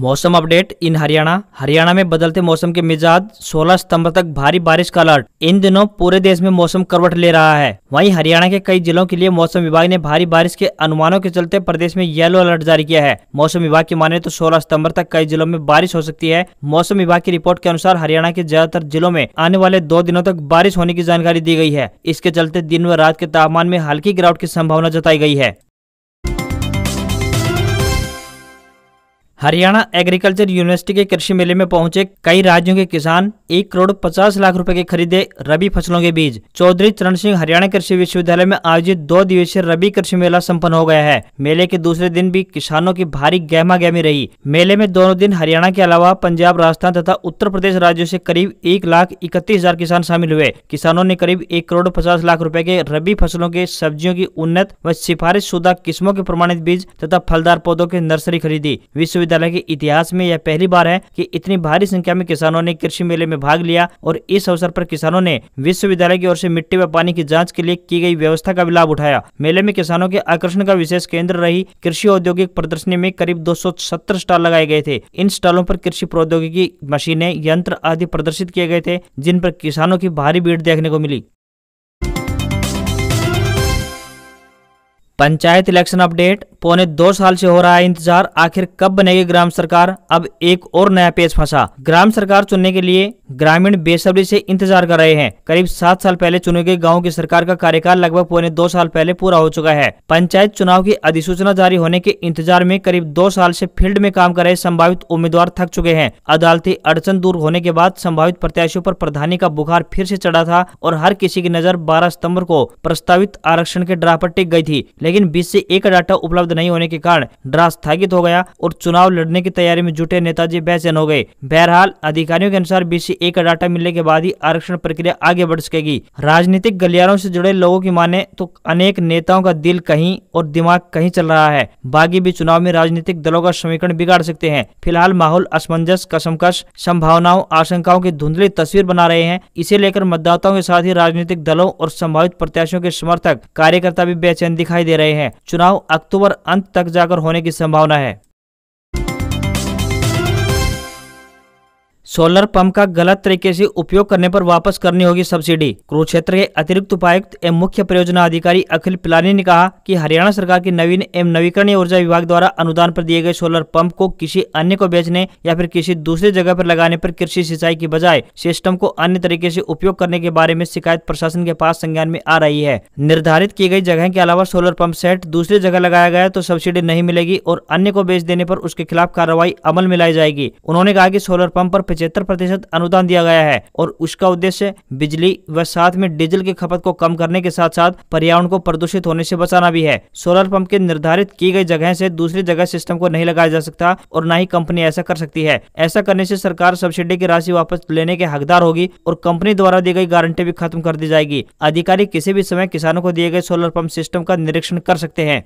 मौसम update in Haryana Haryana में बदलते मौसम के मिजाज 16 सितंबर तक भारी बारिश का अलर्ट इन दिनों पूरे देश में मौसम करवट ले रहा है वहीं हरियाणा के कई जिलों के लिए मौसम विभाग ने भारी बारिश के अनुमानों के चलते प्रदेश में येलो अलर्ट जारी किया है मौसम विभाग की माने तो सोलह सितम्बर तक कई जिलों में बारिश हो सकती है मौसम विभाग की रिपोर्ट के अनुसार हरियाणा के ज्यादातर जिलों में आने वाले दो दिनों तक बारिश होने की जानकारी दी गई है इसके चलते दिन व रात के तापमान में हल्की गिरावट की संभावना जताई गई है हरियाणा एग्रीकल्चर यूनिवर्सिटी के कृषि मेले में पहुंचे कई राज्यों के किसान एक करोड़ पचास लाख रुपए के खरीदे रबी फसलों के बीज चौधरी चरण सिंह हरियाणा कृषि विश्वविद्यालय में आयोजित दो दिवसीय रबी कृषि मेला संपन्न हो गया है मेले के दूसरे दिन भी किसानों की भारी गहमा गहमी रही मेले में दोनों दिन हरियाणा के अलावा पंजाब राजस्थान तथा उत्तर प्रदेश राज्यों ऐसी करीब एक लाख इकतीस हजार किसान शामिल हुए किसानों ने करीब एक करोड़ पचास लाख रूपए के रबी फसलों के सब्जियों की उन्नत व सिफारिश शुदा किस्मों के प्रमाणित बीज तथा फलदार पौधों की नर्सरी खरीदी विश्व विश्वविद्यालय के इतिहास में यह पहली बार है कि इतनी भारी संख्या में किसानों ने कृषि मेले में भाग लिया और इस अवसर पर किसानों ने विश्वविद्यालय की ओर से मिट्टी व पानी की जाँच के लिए की गई व्यवस्था का भी लाभ उठाया मेले में किसानों के आकर्षण का विशेष केंद्र रही कृषि औद्योगिक प्रदर्शनी में करीब दो स्टॉल लगाए गए थे इन स्टॉलों पर कृषि प्रौद्योगिकी मशीनें यंत्र आदि प्रदर्शित किए गए थे जिन पर किसानों की भारी भीड़ देखने को मिली पंचायत इलेक्शन अपडेट पौने दो साल से हो रहा है इंतजार आखिर कब बनेगी ग्राम सरकार अब एक और नया पेज फंसा ग्राम सरकार चुनने के लिए ग्रामीण बेसब्री से इंतजार कर रहे हैं करीब सात साल पहले चुने गए गाँव की सरकार का कार्यकाल लगभग पौने दो साल पहले पूरा हो चुका है पंचायत चुनाव की अधिसूचना जारी होने के इंतजार में करीब दो साल ऐसी फील्ड में काम कर रहे संभावित उम्मीदवार थक चुके हैं अदालती अड़चन दूर होने के बाद संभावित प्रत्याशियों आरोप प्रधानी का बुखार फिर ऐसी चढ़ा था और हर किसी की नजर बारह सितम्बर को प्रस्तावित आरक्षण के ड्राफ्ट आरोप टिक गयी थी लेकिन बीस से एक डाटा उपलब्ध नहीं होने के कारण ड्रा स्थगित हो गया और चुनाव लड़ने की तैयारी में जुटे नेताजी बेचैन हो गए बहरहाल अधिकारियों के अनुसार बीस से एक डाटा मिलने के बाद ही आरक्षण प्रक्रिया आगे बढ़ सकेगी राजनीतिक गलियारों से जुड़े लोगों की माने तो अनेक नेताओं का दिल कहीं और दिमाग कहीं चल रहा है बागी भी चुनाव में राजनीतिक दलों का समीकरण बिगाड़ सकते हैं फिलहाल माहौल असमंजस कसमकश संभावनाओं आशंकाओं की धुंधली तस्वीर बना रहे हैं इसे लेकर मतदाताओं के साथ ही राजनीतिक दलों और संभावित प्रत्याशियों के समर्थक कार्यकर्ता भी बेचैन दिखाई दे रहे हैं चुनाव अक्टूबर अंत तक जाकर होने की संभावना है सोलर पंप का गलत तरीके से उपयोग करने पर वापस करनी होगी सब्सिडी कुरुक्षेत्र के अतिरिक्त उपायुक्त एवं मुख्य परियोजना अधिकारी अखिल पिलानी ने कहा कि हरियाणा सरकार की नवीन एवं नवीकरणीय ऊर्जा विभाग द्वारा अनुदान पर दिए गए सोलर पंप को किसी अन्य को बेचने या फिर किसी दूसरी जगह पर लगाने पर कृषि सिंचाई की बजाय सिस्टम को अन्य तरीके से उपयोग करने के बारे में शिकायत प्रशासन के पास संज्ञान में आ रही है निर्धारित की गई जगह के अलावा सोलर पंप सेट दूसरी जगह लगाया गया तो सब्सिडी नहीं मिलेगी और अन्य को बेच देने पर उसके खिलाफ कार्रवाई अमल में लाई जाएगी उन्होंने कहा की सोलर पंप आरोप पचहत्तर प्रतिशत अनुदान दिया गया है और उसका उद्देश्य बिजली व साथ में डीजल की खपत को कम करने के साथ साथ पर्यावरण को प्रदूषित होने से बचाना भी है सोलर पंप के निर्धारित की गई जगह से दूसरी जगह सिस्टम को नहीं लगाया जा सकता और न ही कंपनी ऐसा कर सकती है ऐसा करने से सरकार सब्सिडी की राशि वापस लेने के हकदार होगी और कंपनी द्वारा दी गई गारंटी भी खत्म कर दी जाएगी अधिकारी किसी भी समय किसानों को दिए गए सोलर पंप सिस्टम का निरीक्षण कर सकते हैं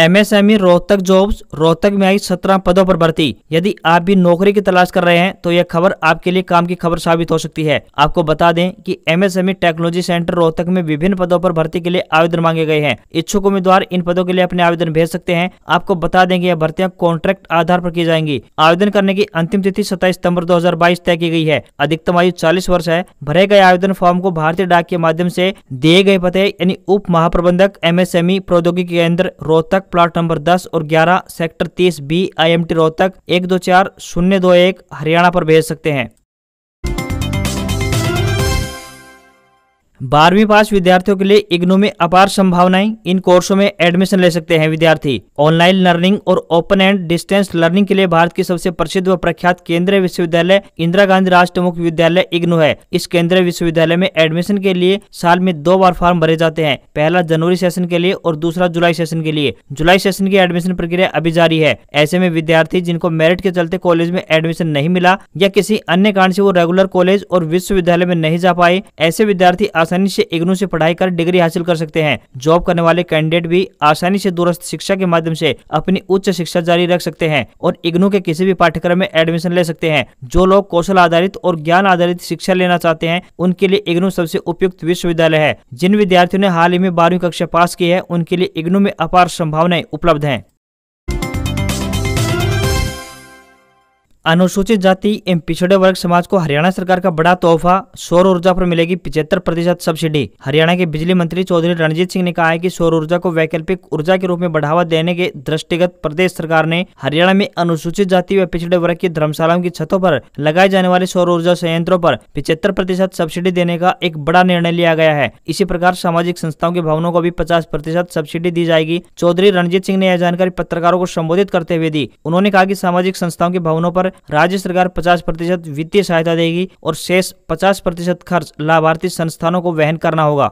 MSME e Rohtak jobs Rohtak में आई सत्रह पदों पर भर्ती यदि आप भी नौकरी की तलाश कर रहे हैं तो यह खबर आपके लिए काम की खबर साबित हो सकती है आपको बता दें कि एमएसएमई टेक्नोलॉजी सेंटर रोहतक में विभिन्न पदों पर भर्ती के लिए आवेदन मांगे गए हैं इच्छुक उम्मीदवार इन पदों के लिए अपने आवेदन भेज सकते हैं आपको बता दें यह भर्तियाँ कॉन्ट्रैक्ट आधार पर की जाएंगी आवेदन करने की अंतिम तिथि सत्ताईस सितम्बर दो तय की गई है अधिकतम आयु चालीस वर्ष है भरे गए आवेदन फॉर्म को भारतीय डाक के माध्यम ऐसी दिए गए पते यानी उप महाप्रबंधक एमएसएमई e प्रौद्योगिकी केंद्र रोहतक तक प्लाट नंबर दस और ग्यारह सेक्टर तीस B I M T Rohtak एक दो चार शून्य दो एक हरियाणा पर भेज सकते हैं बारहवीं पास विद्यार्थियों के लिए इग्नू में अपार संभावनाएं इन कोर्सों में एडमिशन ले सकते हैं विद्यार्थी ऑनलाइन लर्निंग और ओपन एंड डिस्टेंस लर्निंग के लिए भारत के सबसे प्रसिद्ध व प्रख्यात केंद्रीय विश्वविद्यालय इंदिरा गांधी राष्ट्रीय मुख्य विद्यालय इग्नू है इस केंद्रीय विश्वविद्यालय में एडमिशन के लिए साल में दो बार फॉर्म भरे जाते हैं पहला जनवरी सेशन के लिए और दूसरा जुलाई सेशन के लिए जुलाई सेशन की एडमिशन प्रक्रिया अभी जारी है ऐसे में विद्यार्थी जिनको मेरिट के चलते कॉलेज में एडमिशन नहीं मिला या किसी अन्य कारण ऐसी वो रेगुलर कॉलेज और विश्वविद्यालय में नहीं जा पाए ऐसे विद्यार्थी आसान आसानी से इग्नू से पढ़ाई कर डिग्री हासिल कर सकते हैं जॉब करने वाले कैंडिडेट भी आसानी से दूरस्थ शिक्षा के माध्यम से अपनी उच्च शिक्षा जारी रख सकते हैं और इग्नू के किसी भी पाठ्यक्रम में एडमिशन ले सकते हैं जो लोग कौशल आधारित और ज्ञान आधारित शिक्षा लेना चाहते हैं उनके लिए इग्नू सबसे उपयुक्त विश्वविद्यालय है जिन विद्यार्थियों ने हाल ही में बारहवीं कक्षा पास की है उनके लिए इग्नू में अपार संभावनाएं उपलब्ध है अनुसूचित जाति एवं पिछड़े वर्ग समाज को हरियाणा सरकार का बड़ा तोहफा सौर ऊर्जा पर मिलेगी पिछहत्तर प्रतिशत सब्सिडी हरियाणा के बिजली मंत्री चौधरी रणजीत सिंह ने कहा है कि सौर ऊर्जा को वैकल्पिक ऊर्जा के रूप में बढ़ावा देने के दृष्टिगत प्रदेश सरकार ने हरियाणा में अनुसूचित जाति व पिछड़े वर्ग की धर्मशालाओं की छतों पर लगाए जाने वाले सौर ऊर्जा संयंत्रों पर पिछहत्तर प्रतिशत सब्सिडी देने का एक बड़ा निर्णय लिया गया है इसी प्रकार सामाजिक संस्थाओं के भवनों को भी पचास प्रतिशत सब्सिडी दी जाएगी चौधरी रणजीत सिंह ने यह जानकारी पत्रकारों को संबोधित करते हुए दी उन्होंने कहा की सामाजिक संस्थाओं के भवनों पर राज्य सरकार पचास प्रतिशत वित्तीय सहायता देगी और शेष पचास प्रतिशत खर्च लाभार्थी संस्थानों को वहन करना होगा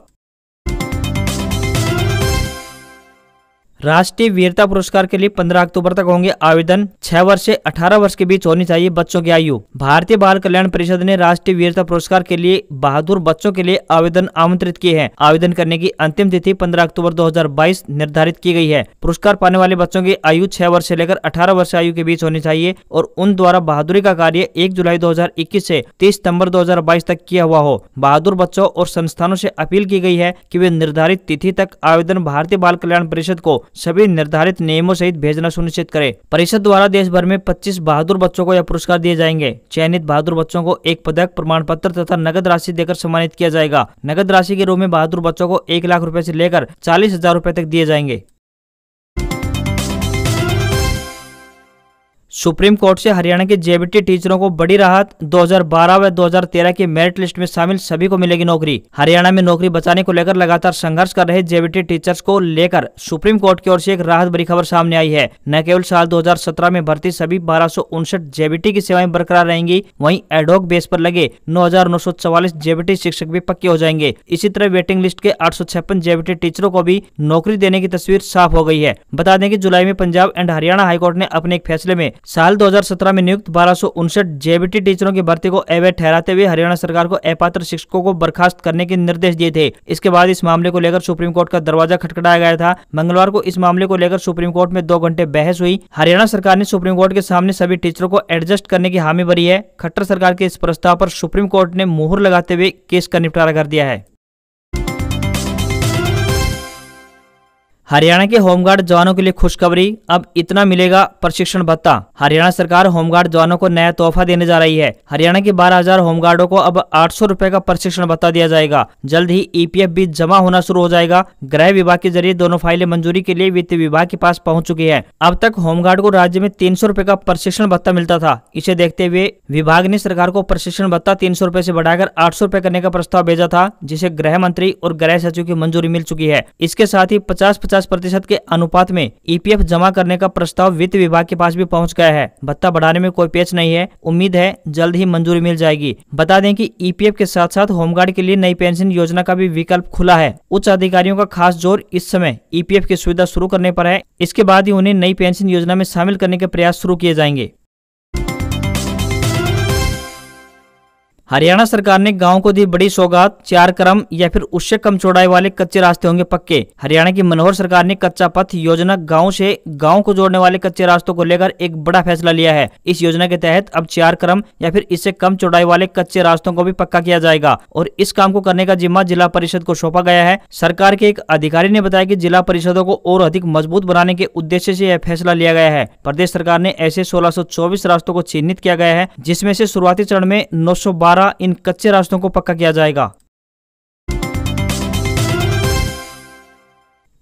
राष्ट्रीय वीरता पुरस्कार के लिए 15 अक्टूबर तक होंगे आवेदन 6 वर्ष से 18 वर्ष के बीच होनी चाहिए बच्चों की आयु भारतीय बाल कल्याण परिषद ने राष्ट्रीय वीरता पुरस्कार के लिए बहादुर बच्चों के लिए आवेदन आमंत्रित किए हैं आवेदन करने की अंतिम तिथि 15 अक्टूबर 2022 निर्धारित की गई है पुरस्कार पाने वाले बच्चों की आयु छह वर्ष ऐसी लेकर अठारह वर्ष आयु के बीच होनी चाहिए और उन द्वारा बहादुरी का कार्य एक जुलाई दो से तीस सितम्बर दो तक किया हुआ हो बहादुर बच्चों और संस्थानों ऐसी अपील की गयी है की वे निर्धारित तिथि तक आवेदन भारतीय बाल कल्याण परिषद को सभी निर्धारित नियमों सहित भेजना सुनिश्चित करे परिषद द्वारा देश भर में पच्चीस बहादुर बच्चों को यह पुरस्कार दिए जाएंगे चयनित बहादुर बच्चों को एक पदक प्रमाण पत्र तथा नगद राशि देकर सम्मानित किया जाएगा नगद राशि के रूप में बहादुर बच्चों को एक लाख रूपए ऐसी लेकर चालीस हजार रूपए तक दिए जाएंगे सुप्रीम कोर्ट से हरियाणा के जेबीटी टीचरों को बड़ी राहत 2012 व 2013 की मेरिट लिस्ट में शामिल सभी को मिलेगी नौकरी हरियाणा में नौकरी बचाने को लेकर लगातार संघर्ष कर रहे जेबीटी टीचर्स को लेकर सुप्रीम कोर्ट की ओर से एक राहत बड़ी खबर सामने आई है न केवल साल 2017 में भर्ती सभी बारह जेबीटी की सेवाएं बरकरार रहेंगी वही एडोक बेस आरोप लगे नौ जेबीटी शिक्षक भी पक्के हो जाएंगे इसी तरह वेटिंग लिस्ट के आठ जेबीटी टीचरों को भी नौकरी देने की तस्वीर साफ हो गई है बता दें की जुलाई में पंजाब एंड हरियाणा हाईकोर्ट ने अपने एक फैसले में साल 2017 में नियुक्त बारह सौ जेबीटी टीचरों की भर्ती को अवैध ठहराते हुए हरियाणा सरकार को अपात्र शिक्षकों को बर्खास्त करने के निर्देश दिए थे इसके बाद इस मामले को लेकर सुप्रीम कोर्ट का दरवाजा खटखटाया गया था मंगलवार को इस मामले को लेकर सुप्रीम कोर्ट में दो घंटे बहस हुई हरियाणा सरकार ने सुप्रीम कोर्ट के सामने सभी टीचरों को एडजस्ट करने की हामी भरी है खट्टर सरकार के इस प्रस्ताव आरोप सुप्रीम कोर्ट ने मुहर लगाते हुए केस का निपटारा कर दिया है हरियाणा के होमगार्ड जवानों के लिए खुशखबरी अब इतना मिलेगा प्रशिक्षण भत्ता हरियाणा सरकार होमगार्ड जवानों को नया तोहफा देने जा रही है हरियाणा के 12000 होमगार्डों को अब आठ सौ का प्रशिक्षण भत्ता दिया जाएगा जल्द ही ईपीएफ भी जमा होना शुरू हो जाएगा गृह विभाग के जरिए दोनों फाइलें मंजूरी के लिए वित्त विभाग के पास पहुँच चुकी है अब तक होमगार्ड को राज्य में तीन सौ का प्रशिक्षण भत्ता मिलता था इसे देखते हुए विभाग ने सरकार को प्रशिक्षण भत्ता तीन सौ ऐसी बढ़ाकर आठ सौ करने का प्रस्ताव भेजा था जिसे गृह मंत्री और गृह सचिव की मंजूरी मिल चुकी है इसके साथ ही पचास पचास पचास प्रतिशत के अनुपात में ईपीएफ e जमा करने का प्रस्ताव वित्त विभाग के पास भी पहुंच गया है भत्ता बढ़ाने में कोई पेच नहीं है उम्मीद है जल्द ही मंजूरी मिल जाएगी बता दें कि ईपीएफ e के साथ साथ होमगार्ड के लिए नई पेंशन योजना का भी विकल्प खुला है उच्च अधिकारियों का खास जोर इस समय ईपीएफ e की सुविधा शुरू करने पर है इसके बाद ही उन्हें नई पेंशन योजना में शामिल करने के प्रयास शुरू किए जाएंगे हरियाणा सरकार ने गांव को दी बड़ी सौगात चार क्रम या फिर उससे कम चौड़ाई वाले कच्चे रास्ते होंगे पक्के हरियाणा की मनोहर सरकार ने कच्चा पथ योजना गांव से गांव को जोड़ने वाले कच्चे रास्तों को लेकर एक बड़ा फैसला लिया है इस योजना के तहत अब चार क्रम या फिर इससे कम चौड़ाई वाले कच्चे रास्तों को भी पक्का किया जाएगा और इस काम को करने का जिम्मा जिला परिषद को सौंपा गया है सरकार के एक अधिकारी ने बताया की जिला परिषदों को और अधिक मजबूत बनाने के उद्देश्य ऐसी यह फैसला लिया गया है प्रदेश सरकार ने ऐसे सोलह रास्तों को चिन्हित किया गया है जिसमे ऐसी शुरुआती चरण में नौ द्वारा इन कच्चे रास्तों को पक्का किया जाएगा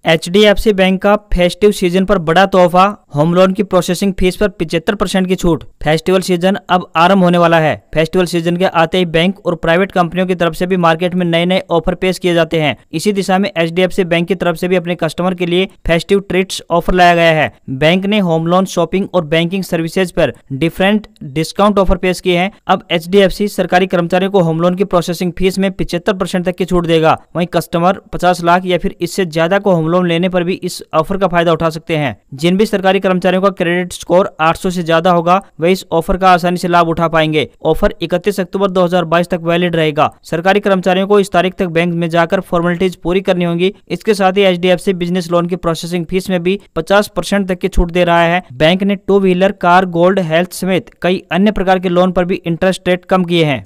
सी बैंक का फेस्टिव सीजन पर बड़ा तोहफा होम लोन की प्रोसेसिंग फीस पर 75 परसेंट की छूट फेस्टिवल सीजन अब आरंभ होने वाला है फेस्टिवल सीजन के आते ही बैंक और प्राइवेट कंपनियों की तरफ से भी मार्केट में नए नए ऑफर पेश किए जाते हैं इसी दिशा में सी बैंक की तरफ से भी अपने कस्टमर के लिए फेस्टिव ट्रीट्स ऑफर लाया गया है बैंक ने होम लोन शॉपिंग और बैंकिंग सर्विसेज पर डिफरेंट डिस्काउंट ऑफर पेश किए हैं अब एच सरकारी कर्मचारियों को होम लोन की प्रोसेसिंग फीस में पिछहत्तर तक की छूट देगा वही कस्टमर पचास लाख या फिर इससे ज्यादा को होम लोन लेने पर भी इस ऑफर का फायदा उठा सकते हैं जिन भी सरकारी कर्मचारियों का क्रेडिट स्कोर 800 से ज्यादा होगा वे इस ऑफर का आसानी से लाभ उठा पाएंगे ऑफर 31 अक्टूबर 2022 तक वैलिड रहेगा सरकारी कर्मचारियों को इस तारीख तक बैंक में जाकर फॉर्मेलिटीज पूरी करनी होगी इसके साथ ही एच बिजनेस लोन की प्रोसेसिंग फीस में भी पचास तक की छूट दे रहा है बैंक ने two wheeler car gold health समेत कई अन्य प्रकार के लोन आरोप भी इंटरेस्ट रेट कम किए हैं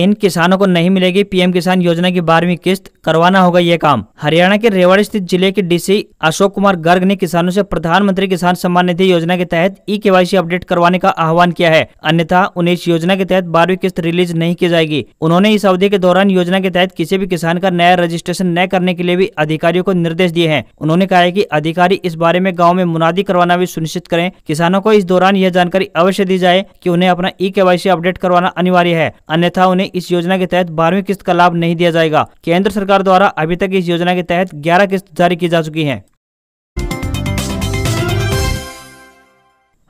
इन किसानों को नहीं मिलेगी पीएम किसान योजना की बारहवीं किस्त करवाना होगा ये काम हरियाणा के रेवाड़ी स्थित जिले के डीसी अशोक कुमार गर्ग ने किसानों से प्रधानमंत्री किसान सम्मान निधि योजना के तहत ई के अपडेट करवाने का आह्वान किया है अन्यथा उन्हें इस योजना के तहत बारहवीं किस्त रिलीज नहीं की जाएगी उन्होंने इस अवधि के दौरान योजना के तहत किसी भी किसान का नया रजिस्ट्रेशन न करने के लिए भी अधिकारियों को निर्देश दिए हैं उन्होंने कहा की अधिकारी इस बारे में गाँव में मुनादी करवाना भी सुनिश्चित करें किसानों को इस दौरान यह जानकारी अवश्य दी जाए की उन्हें अपना ई केवाईसी अपडेट करवाना अनिवार्य है अन्यथा उन्हें उन्हें इस योजना के तहत बारहवीं किस्त का लाभ नहीं दिया जाएगा केंद्र सरकार द्वारा अभी तक इस योजना के तहत ग्यारह किस्त जारी की जा चुकी है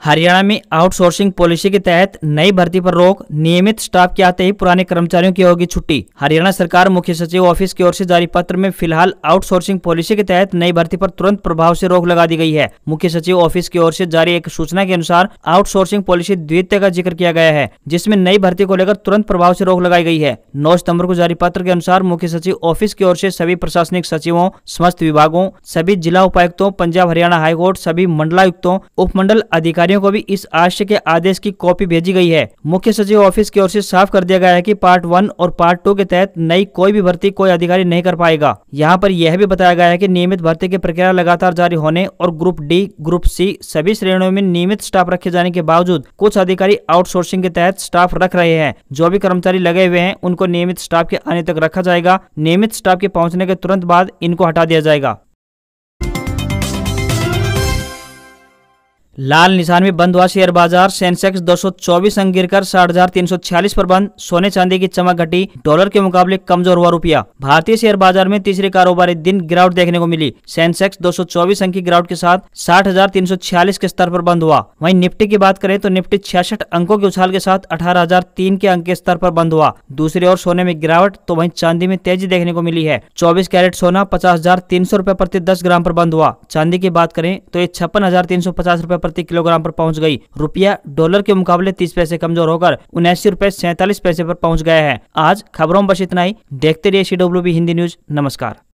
हरियाणा में आउटसोर्सिंग पॉलिसी के तहत नई भर्ती पर रोक नियमित स्टाफ के आते ही पुराने कर्मचारियों की होगी छुट्टी हरियाणा सरकार मुख्य सचिव ऑफिस की ओर से जारी पत्र में फिलहाल आउटसोर्सिंग पॉलिसी के तहत नई भर्ती पर तुरंत प्रभाव से रोक लगा दी गई है मुख्य सचिव ऑफिस की ओर से जारी एक सूचना के अनुसार आउटसोर्सिंग पॉलिसी द्वितीय का जिक्र किया गया है जिसमें नई भर्ती को लेकर तुरंत प्रभाव से रोक लगाई गई है नौ सितम्बर को जारी पत्र के अनुसार मुख्य सचिव ऑफिस की ओर से सभी प्रशासनिक सचिवों समस्त विभागों सभी जिला उपायुक्तों पंजाब हरियाणा हाईकोर्ट सभी मंडलायुक्तों उपमंडल अधिकारी अधिकारियों को भी इस आशय के आदेश की कॉपी भेजी गई है मुख्य सचिव ऑफिस की ओर से साफ कर दिया गया है कि पार्ट वन और पार्ट टू के तहत नई कोई भी भर्ती कोई अधिकारी नहीं कर पाएगा यहाँ पर यह भी बताया गया है की नियमित भर्ती की प्रक्रिया लगातार जारी होने और ग्रुप डी ग्रुप सी सभी श्रेणियों में नियमित स्टाफ रखे जाने के बावजूद कुछ अधिकारी आउटसोर्सिंग के तहत स्टाफ रख रहे हैं जो भी कर्मचारी लगे हुए हैं उनको नियमित स्टाफ के आने तक रखा जाएगा नियमित स्टाफ के पहुंचने के तुरंत बाद इनको हटा दिया जाएगा लाल निशान में बंद हुआ शेयर बाजार सेंसेक्स 224 अंक चौबीस साठ हजार तीन सौ छियालीस पर बंद सोने चांदी की चमक घटी डॉलर के मुकाबले कमजोर हुआ रुपया भारतीय शेयर बाजार में तीसरे कारोबारी दिन गिरावट देखने को मिली सेंसेक्स 224 अंक की गिरावट के साथ साठ हजार तीन सौ छियालीस के स्तर पर बंद हुआ वहीं निफ्टी की बात करें तो निफ्टी छियासठ अंकों के उछाल के साथ अठारह हजार तीन के अंक के स्तर आरोप बंद हुआ दूसरी ओर सोने में गिरावट तो वही चांदी में तेजी देखने को मिली है चौबीस कैरेट सोना पचास हजार तीन सौ प्रति दस ग्राम आरोप बंद हुआ चांदी की बात करें तो ये छप्पन हजार तीन सौ पचास रूपए प्रति किलोग्राम पर पहुंच गई रुपया डॉलर के मुकाबले तीस पैसे कमजोर होकर उन्यासी रूपए सैतालीस पैसे पर पहुंच गया है आज खबरों में बस इतना ही देखते रहिए सी हिंदी न्यूज नमस्कार